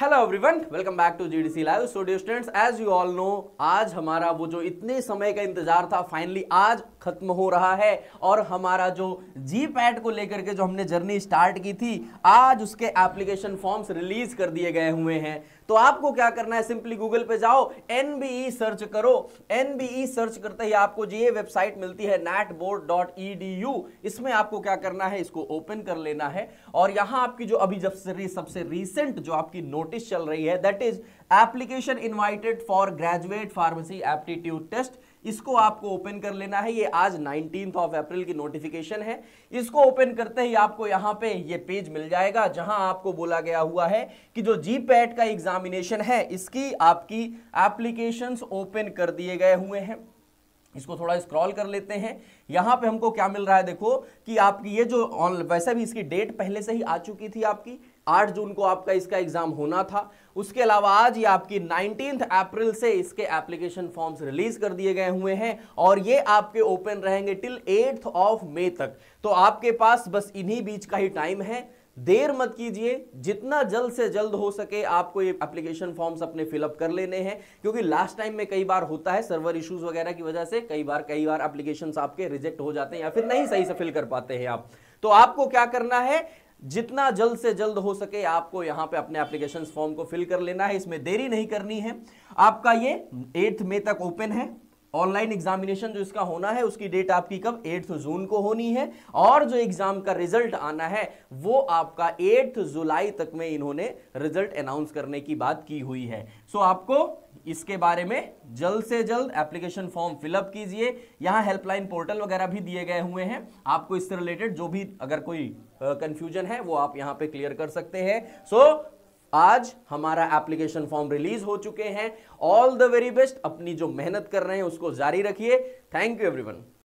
hello everyone welcome back to GDC live studio students as you all know आज हमारा वो जो इतने समय का इंतजार था फाइनली आज खत्म हो रहा है और हमारा जो जी पैट को लेकर के जो हमने जर्नी स्टार्ट की थी आज उसके एप्लीकेशन फॉर्म्स रिलीज कर दिए गए हुए हैं तो आपको क्या करना है सिंपली गूगल पे जाओ एनबीई सर्च e करो एनबीई सर्च e करते ही आपको जी ये वेबसाइट मिलती है net board dot E D U इसमें आपको क्या करना है इसको ओपन कर लेना है और यहां आपकी जो अभी जब से सबसे रिसेंट जो आपकी नोटिस चल रही है that is application invited for graduate pharmacy aptitude test इसको आपको ओपन कर लेना है ये आज नाइनटीन ऑफ अप्रैल की नोटिफिकेशन है इसको ओपन करते ही आपको यहाँ पे ये पेज मिल जाएगा जहां आपको बोला गया हुआ है कि जो जी पैट का एग्जामिनेशन है इसकी आपकी एप्लीकेशन ओपन कर दिए गए हुए हैं इसको थोड़ा स्क्रॉल कर लेते हैं यहाँ पे हमको क्या मिल रहा है देखो कि आपकी ये जो ऑन वैसे भी इसकी डेट पहले से ही आ चुकी थी आपकी 8 जून को आपका इसका एग्जाम होना था उसके अलावा आज ये आपकी 19th अप्रैल से इसके एप्लीकेशन फॉर्म्स रिलीज कर दिए गए हुए हैं और ये आपके ओपन रहेंगे टिल 8th ऑफ मई तक तो आपके पास बस इन्हीं बीच का ही टाइम है देर मत कीजिए जितना जल्द से जल्द हो सके आपको ये एप्लीकेशन फॉर्म्स अपने फिलअप कर लेने हैं क्योंकि लास्ट टाइम में कई बार होता है सर्वर इश्यूज वगैरह की वजह से कई बार कई बार एप्लीकेशन आपके रिजेक्ट हो जाते हैं या फिर नहीं सही से फिल कर पाते हैं आप तो आपको क्या करना है जितना जल्द से जल्द हो सके आपको यहां पे अपने एप्लीकेशन फॉर्म को फिल कर लेना है इसमें देरी नहीं करनी है आपका ये एट्थ मे तक ओपन है ऑनलाइन एग्जामिनेशन जो इसका होना है उसकी डेट आपकी कब एट्थ जून को होनी है और जो एग्जाम का रिजल्ट आना है वो आपका एट्थ जुलाई तक में इन्होंने रिजल्ट अनाउंस करने की बात की हुई है सो so, आपको इसके बारे में जल्द से जल्द एप्लीकेशन फॉर्म फिलअप कीजिए यहाँ हेल्पलाइन पोर्टल वगैरह भी दिए गए हुए हैं आपको इससे रिलेटेड जो भी अगर कोई कंफ्यूजन uh, है वो आप यहाँ पे क्लियर कर सकते हैं सो so, आज हमारा एप्लीकेशन फॉर्म रिलीज हो चुके हैं ऑल द वेरी बेस्ट अपनी जो मेहनत कर रहे हैं उसको जारी रखिए थैंक यू एवरीवन